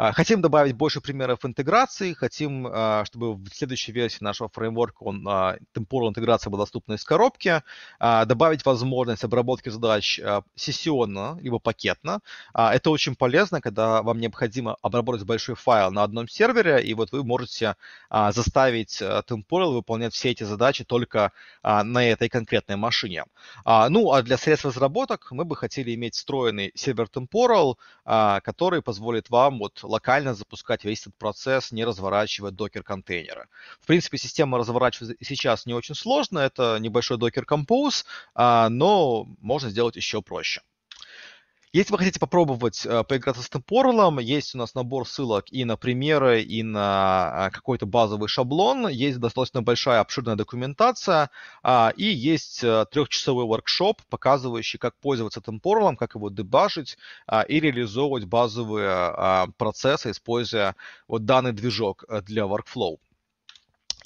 А, хотим добавить больше примеров интеграции, хотим, а, чтобы в следующей версии нашего фреймворка он, а, темпора интеграция была доступна из коробки, добавить возможность обработки задач сессионно, либо пакетно. Это очень полезно, когда вам необходимо обработать большой файл на одном сервере, и вот вы можете заставить Temporal выполнять все эти задачи только на этой конкретной машине. Ну, а для средств разработок мы бы хотели иметь встроенный сервер Temporal, который позволит вам вот локально запускать весь этот процесс, не разворачивая докер контейнера. В принципе, система разворачивать сейчас не очень сложно, это небольшой докер Compose, а, но можно сделать еще проще. Если вы хотите попробовать э, поиграться с темпоралом, есть у нас набор ссылок и на примеры, и на а, какой-то базовый шаблон, есть достаточно большая обширная документация, а, и есть э, трехчасовой воркшоп, показывающий, как пользоваться темпоралом, как его дебажить а, и реализовывать базовые процессы, используя вот данный движок э, для workflow.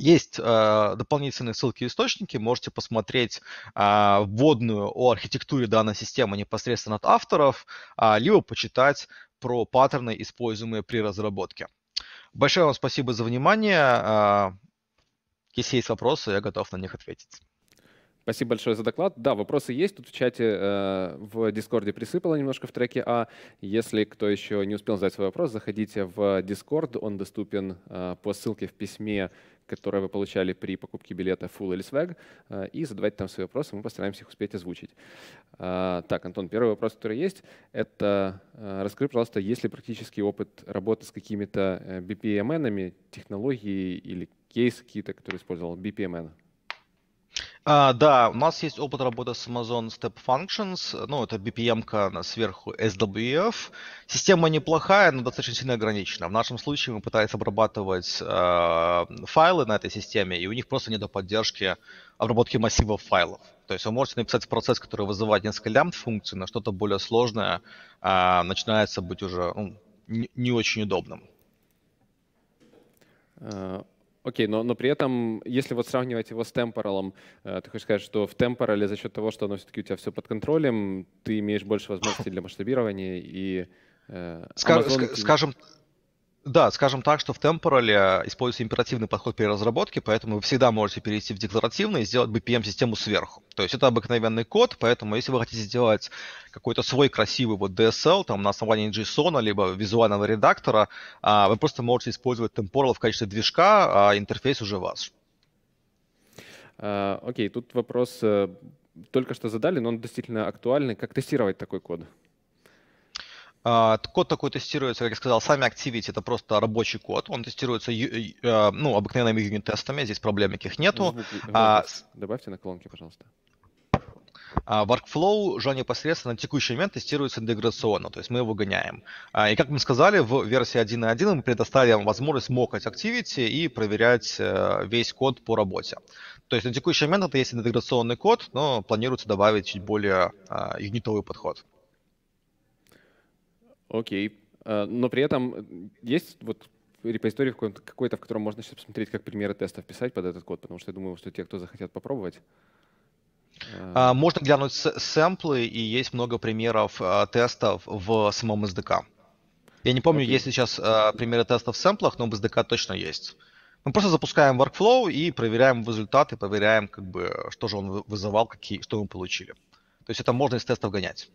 Есть э, дополнительные ссылки и источники, можете посмотреть э, вводную о архитектуре данной системы непосредственно от авторов, э, либо почитать про паттерны, используемые при разработке. Большое вам спасибо за внимание. А, если есть вопросы, я готов на них ответить. Спасибо большое за доклад. Да, вопросы есть. Тут в чате э, в Дискорде присыпало немножко в треке. А если кто еще не успел задать свой вопрос, заходите в Дискорд. Он доступен э, по ссылке в письме, которое вы получали при покупке билета Full или Swag. Э, и задавайте там свои вопросы, мы постараемся их успеть озвучить. так, Антон, первый вопрос, который есть, это э, расскажи, пожалуйста, есть ли практический опыт работы с какими-то BPMN-ами, технологией или кейсы какие-то, которые использовал BPMN? А, да, у нас есть опыт работы с Amazon Step Functions, ну, это BPM-ка сверху SWF. Система неплохая, но достаточно сильно ограничена. В нашем случае мы пытались обрабатывать э, файлы на этой системе, и у них просто нет поддержки обработки массивов файлов. То есть вы можете написать процесс, который вызывает несколько лямбд функций, но что-то более сложное э, начинается быть уже ну, не, не очень удобным. Э, Окей, но, но при этом, если вот сравнивать его с темпоралом, э, ты хочешь сказать, что в темпорале за счет того, что оно все-таки у тебя все под контролем, ты имеешь больше возможностей для масштабирования и э, Amazon... Скажем, да, скажем так, что в Temporal э, используется императивный подход при разработке, поэтому вы всегда можете перейти в декларативный и сделать BPM-систему сверху. То есть это обыкновенный код, поэтому если вы хотите сделать какой-то свой красивый вот DSL там на основании JSON, либо визуального редактора, а, вы просто можете использовать Temporal в качестве движка, а интерфейс уже ваш. А, окей, okay, тут вопрос э, только что задали, но он действительно актуальный. Как тестировать такой код? А, код такой тестируется, как я сказал, сами Activity это просто рабочий код. Он тестируется э, э, ну, обыкновенными юнит-тестами, здесь проблем никаких нету. А, добавьте наклонки, пожалуйста. А, workflow уже непосредственно на текущий момент тестируется интеграционно, то есть мы его гоняем. А, и как мы сказали, в версии 1.1 мы предоставим возможность мокать Activity и проверять э, весь код по работе. То есть на текущий момент это есть интеграционный код, но планируется добавить чуть более юнитовый подход. Окей. Э, но при этом э, есть вот репозиторий какой-то, в котором можно сейчас посмотреть, как примеры тестов писать под этот код, потому что я думаю, что те, кто захотят попробовать, э, а, можно глянуть сэмплы, и есть много примеров тестов в самом SDK. Я не помню, okay. есть ли сейчас примеры тестов в сэмплах, но в SDK точно есть. Мы просто запускаем workflow и проверяем результаты, проверяем, как бы, что же он вызывал, какие, что мы получили. То есть это можно из тестов гонять.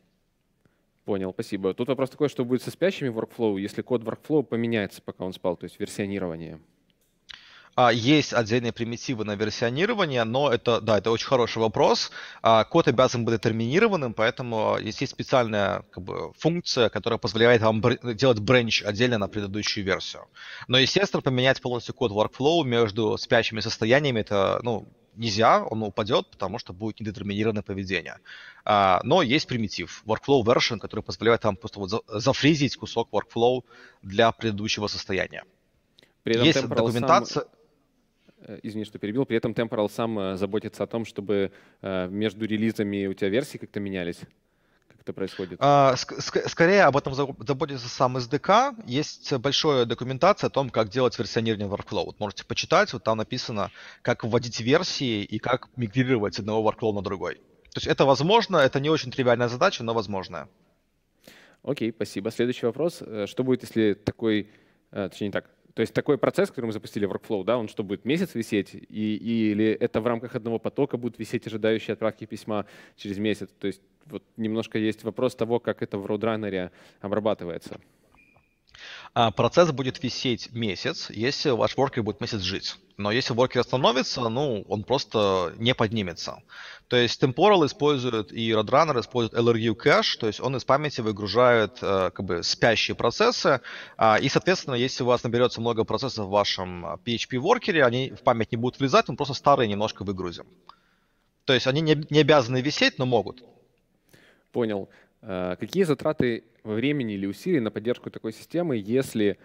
Понял, спасибо. Тут вопрос такой, что будет со спящими workflow, если код workflow поменяется, пока он спал, то есть версионирование? А, есть отдельные примитивы на версионирование, но это, да, это очень хороший вопрос. А, код обязан быть детерминированным, поэтому а, есть специальная как бы, функция, которая позволяет вам делать бренч отдельно на предыдущую версию. Но, естественно, поменять полностью код workflow между спящими состояниями, это, ну, нельзя, он упадет, потому что будет недетерминированное поведение. А, но есть примитив, workflow version, который позволяет вам просто вот зафризить кусок workflow для предыдущего состояния. При этом есть документация... Сам э, извини, что перебил, при этом Temporal сам э, заботится о том, чтобы э, между релизами у тебя версии как-то менялись? Как это происходит? А, ск- скорее об этом заботится сам SDK. Есть большая документация о том, как делать версионирование workflow. Вот можете почитать, вот там написано, как вводить версии и как мигрировать с одного workflow на другой. То есть это возможно, это не очень тривиальная задача, но возможная. Окей, спасибо. Следующий вопрос. Э, что будет, если такой, э, точнее так, то есть такой процесс, который мы запустили, в workflow, да, он что, будет месяц висеть? И, и, или это в рамках одного потока будут висеть ожидающие отправки письма через месяц? То есть вот немножко есть вопрос того, как это в роудраннере обрабатывается. А, процесс будет висеть месяц, если ваш воркер будет месяц жить. Но если воркер остановится, ну, он просто не поднимется. То есть Temporal использует и Roadrunner использует LRU кэш, то есть он из памяти выгружает э, как бы спящие процессы. А, и, соответственно, если у вас наберется много процессов в вашем PHP-воркере, они в память не будут влезать, он просто старые немножко выгрузим. То есть они не обязаны висеть, но могут. Понял. Э, какие затраты времени или усилий на поддержку такой системы, если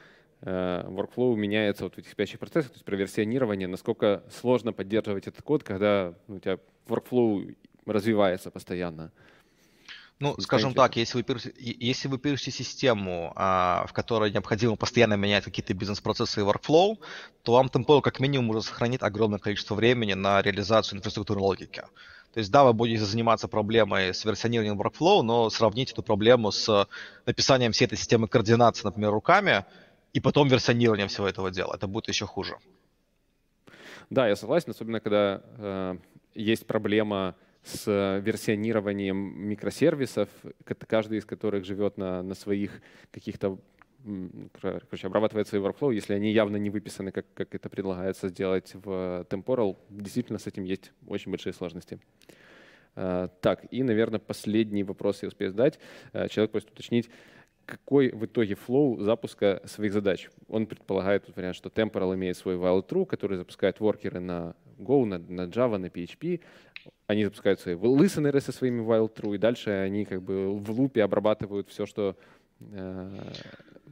э, workflow меняется вот в этих спящих процессах, то есть про насколько сложно поддерживать этот код, когда у тебя workflow развивается постоянно. Ну, скажем так, если вы, если вы пишете систему, а, в которой необходимо постоянно менять какие-то бизнес-процессы и workflow, то вам Tempo как минимум уже сохранит огромное количество времени на реализацию инфраструктурной логики. То есть, да, вы будете заниматься проблемой с версионированием workflow, но сравнить эту проблему с написанием всей этой системы координации, например, руками, и потом версионированием всего этого дела. Это будет еще хуже. Да, я согласен, особенно когда э, есть проблема с версионированием микросервисов, каждый из которых живет на, на своих каких-то короче, обрабатывается и workflow, если они явно не выписаны, как, как это предлагается сделать в Temporal, действительно с этим есть очень большие сложности. А, так, и, наверное, последний вопрос я успею задать. А, человек просит уточнить, какой в итоге флоу запуска своих задач. Он предполагает тут вариант, что Temporal имеет свой while true, который запускает воркеры на Go, на, на Java, на PHP. Они запускают свои listeners со своими while true, и дальше они как бы в лупе обрабатывают все, что э,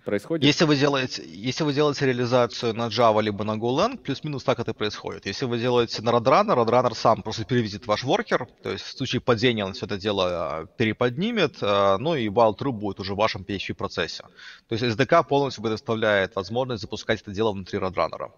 происходит? Если вы делаете, если вы делаете реализацию на Java либо на Golang, плюс-минус так это происходит. Если вы делаете на Roadrunner, Roadrunner сам просто переведет ваш воркер, то есть в случае падения он все это дело а, переподнимет, а, ну и WildTrue будет уже в вашем PHP-процессе. То есть SDK полностью предоставляет возможность запускать это дело внутри Roadrunner.